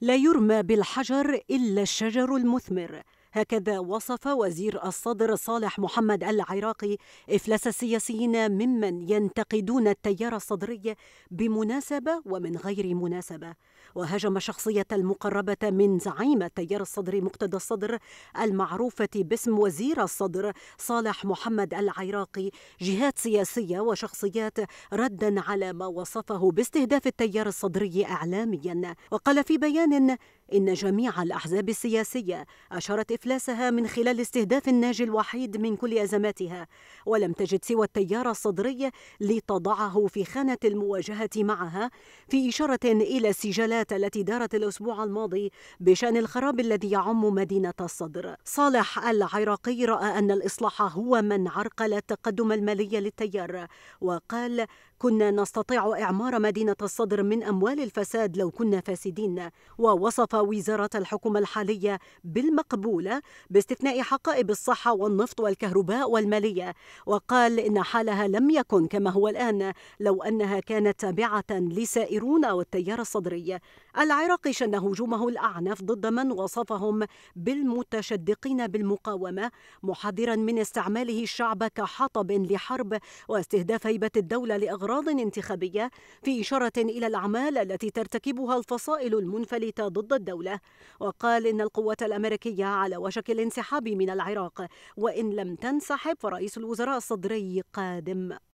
لا يرمى بالحجر إلا الشجر المثمر هكذا وصف وزير الصدر صالح محمد العراقي إفلاس السياسيين ممن ينتقدون التيار الصدري بمناسبة ومن غير مناسبة وهاجم الشخصية المقربة من زعيم التيار الصدري مقتدى الصدر المعروفة باسم وزير الصدر صالح محمد العراقي جهات سياسية وشخصيات ردا على ما وصفه باستهداف التيار الصدري إعلاميا وقال في بيان إن جميع الأحزاب السياسية أشارت إفلاس إفلاسها من خلال استهداف الناجي الوحيد من كل أزماتها ولم تجد سوى التيار الصدري لتضعه في خانة المواجهة معها في إشارة إلى السجالات التي دارت الأسبوع الماضي بشأن الخراب الذي يعم مدينة الصدر صالح العراقي رأى أن الإصلاح هو من عرقل التقدم المالي للتيار وقال كنا نستطيع إعمار مدينة الصدر من أموال الفساد لو كنا فاسدين ووصف وزارة الحكومة الحالية بالمقبول الدولة باستثناء حقائب الصحة والنفط والكهرباء والمالية وقال إن حالها لم يكن كما هو الآن لو أنها كانت تابعة لسائرون والتيار الصدري العراقي شن هجومه الأعنف ضد من وصفهم بالمتشدقين بالمقاومة محذرا من استعماله الشعب كحطب لحرب واستهداف هيبة الدولة لأغراض انتخابية في إشارة إلى الأعمال التي ترتكبها الفصائل المنفلتة ضد الدولة وقال إن القوات الأمريكية على وشك الانسحاب من العراق وإن لم تنسحب فرئيس الوزراء الصدري قادم